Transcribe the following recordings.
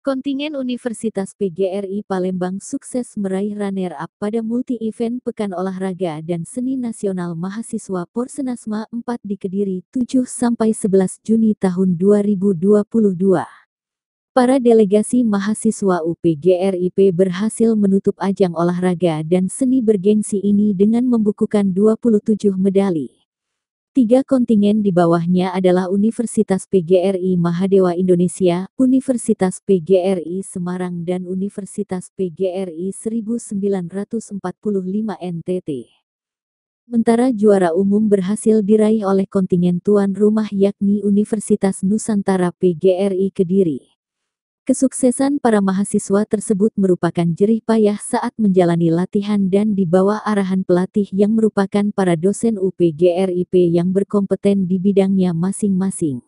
Kontingen Universitas PGRI Palembang sukses meraih runner-up pada multi-event Pekan Olahraga dan Seni Nasional Mahasiswa Porsenasma 4 di Kediri 7-11 Juni tahun 2022. Para delegasi mahasiswa UPGRIP berhasil menutup ajang olahraga dan seni bergengsi ini dengan membukukan 27 medali. Tiga kontingen di bawahnya adalah Universitas PGRI Mahadewa Indonesia, Universitas PGRI Semarang dan Universitas PGRI 1945 NTT. Sementara juara umum berhasil diraih oleh kontingen tuan rumah yakni Universitas Nusantara PGRI Kediri. Kesuksesan para mahasiswa tersebut merupakan jerih payah saat menjalani latihan dan di bawah arahan pelatih yang merupakan para dosen UPGRIP yang berkompeten di bidangnya masing-masing.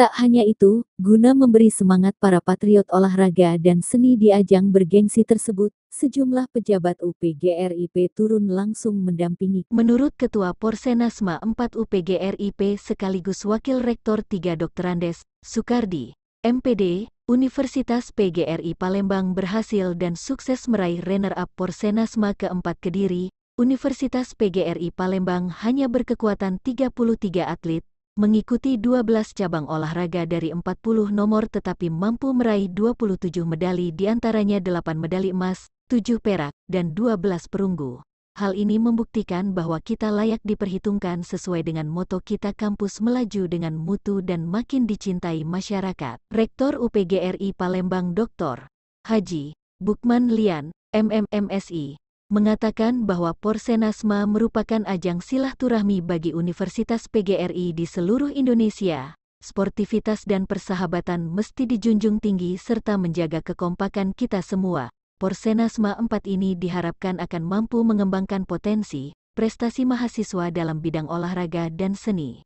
Tak hanya itu, guna memberi semangat para patriot olahraga dan seni di ajang bergengsi tersebut, sejumlah pejabat UPGRIP turun langsung mendampingi. Menurut Ketua Porsenasma 4 UPGRIP sekaligus Wakil Rektor 3 Dr. Andes, Sukardi, MPD, Universitas PGRI Palembang berhasil dan sukses meraih runner-up Porsenasma keempat Kediri, Universitas PGRI Palembang hanya berkekuatan 33 atlet, mengikuti 12 cabang olahraga dari 40 nomor tetapi mampu meraih 27 medali diantaranya 8 medali emas, 7 perak, dan 12 perunggu. Hal ini membuktikan bahwa kita layak diperhitungkan sesuai dengan moto kita kampus melaju dengan mutu dan makin dicintai masyarakat. Rektor UPGRI Palembang Dr. Haji Bukman Lian, MMMSI, mengatakan bahwa Porsenasma merupakan ajang silaturahmi bagi Universitas PGRI di seluruh Indonesia. Sportivitas dan persahabatan mesti dijunjung tinggi serta menjaga kekompakan kita semua. Porsenasma 4 ini diharapkan akan mampu mengembangkan potensi, prestasi mahasiswa dalam bidang olahraga dan seni.